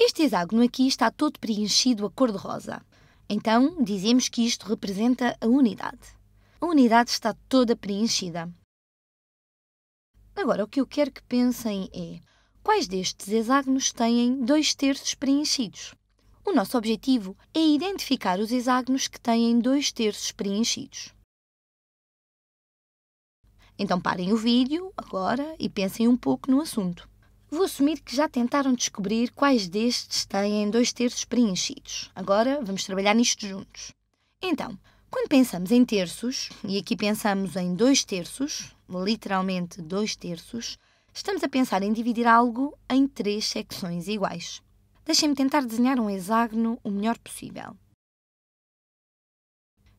Este hexágono aqui está todo preenchido a cor de rosa. Então, dizemos que isto representa a unidade. A unidade está toda preenchida. Agora, o que eu quero que pensem é quais destes hexágonos têm dois terços preenchidos? O nosso objetivo é identificar os hexágonos que têm dois terços preenchidos. Então parem o vídeo agora e pensem um pouco no assunto. Vou assumir que já tentaram descobrir quais destes têm dois terços preenchidos. Agora vamos trabalhar nisto juntos. Então, quando pensamos em terços, e aqui pensamos em dois terços, literalmente dois terços, estamos a pensar em dividir algo em três secções iguais. Deixem-me tentar desenhar um hexágono o melhor possível.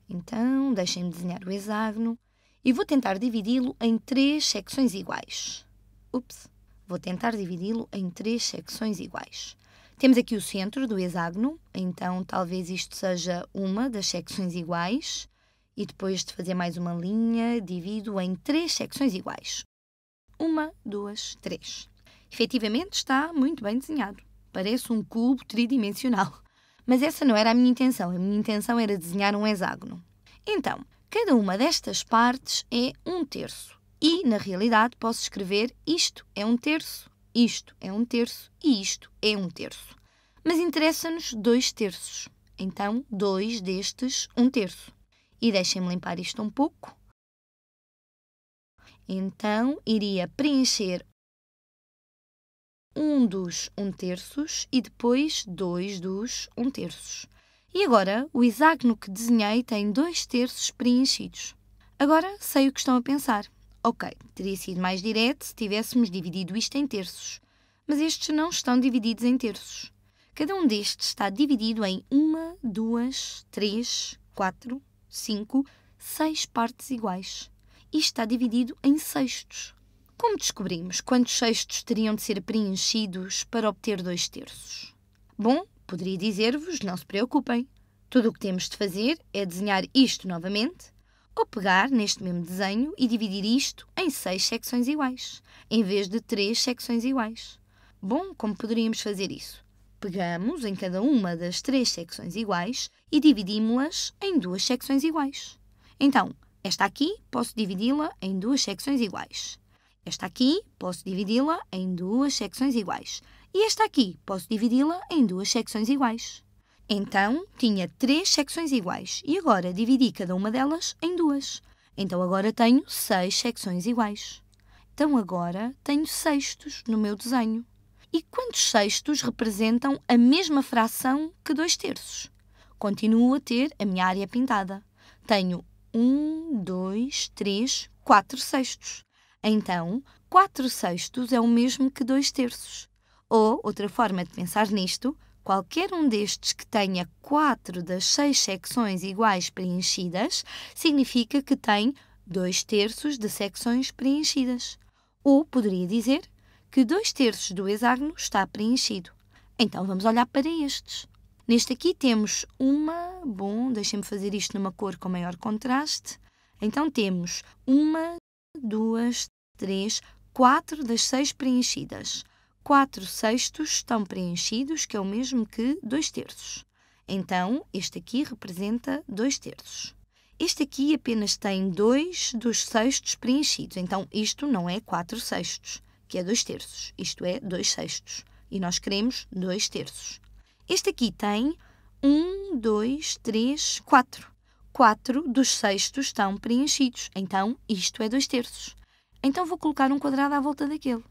Então, deixem-me desenhar o hexágono e vou tentar dividi-lo em três secções iguais. Ups! Vou tentar dividi-lo em três secções iguais. Temos aqui o centro do hexágono, então talvez isto seja uma das secções iguais. E depois de fazer mais uma linha, divido em três secções iguais. Uma, duas, três. Efetivamente está muito bem desenhado. Parece um cubo tridimensional. Mas essa não era a minha intenção. A minha intenção era desenhar um hexágono. Então, cada uma destas partes é um terço. E, na realidade, posso escrever isto é um terço, isto é um terço e isto é um terço. Mas interessa-nos dois terços. Então, dois destes, um terço. E deixem-me limpar isto um pouco. Então, iria preencher um dos um terços e depois dois dos um terços. E agora, o hexágono que desenhei tem dois terços preenchidos. Agora sei o que estão a pensar. Ok, teria sido mais direto se tivéssemos dividido isto em terços, mas estes não estão divididos em terços. Cada um destes está dividido em uma, duas, três, quatro, cinco, seis partes iguais. E está dividido em sextos. Como descobrimos quantos sextos teriam de ser preenchidos para obter dois terços? Bom, poderia dizer-vos, não se preocupem. Tudo o que temos de fazer é desenhar isto novamente ou pegar neste mesmo desenho e dividir isto em seis secções iguais, em vez de três secções iguais. Bom, como poderíamos fazer isso? Pegamos em cada uma das três secções iguais e dividimos-las em duas secções iguais. Então, esta aqui posso dividi-la em duas secções iguais. Esta aqui posso dividi-la em duas secções iguais. E esta aqui posso dividi-la em duas secções iguais. Então tinha três secções iguais e agora dividi cada uma delas em duas. Então agora tenho seis secções iguais. Então agora tenho sextos no meu desenho. E quantos sextos representam a mesma fração que dois terços? Continuo a ter a minha área pintada. Tenho um, dois, três, quatro sextos. Então, quatro sextos é o mesmo que dois terços. Ou, outra forma de pensar nisto, Qualquer um destes que tenha quatro das seis secções iguais preenchidas significa que tem dois terços de secções preenchidas. Ou poderia dizer que dois terços do hexágono está preenchido. Então vamos olhar para estes. Neste aqui temos uma, bom, deixem-me fazer isto numa cor com maior contraste. Então temos uma, duas, três, quatro das seis preenchidas. 4 sextos estão preenchidos, que é o mesmo que 2 terços. Então, este aqui representa 2 terços. Este aqui apenas tem 2 dos sextos preenchidos, então isto não é 4 sextos, que é 2 terços, isto é 2 sextos. E nós queremos 2 terços. Este aqui tem 1, 2, 3, 4. 4 dos sextos estão preenchidos, então isto é 2 terços. Então vou colocar um quadrado à volta daquele.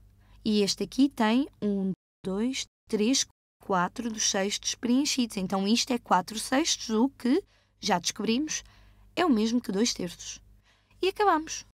E este aqui tem um, dois, três, quatro dos sextos preenchidos. Então, isto é quatro sextos, o que, já descobrimos, é o mesmo que dois terços. E acabamos.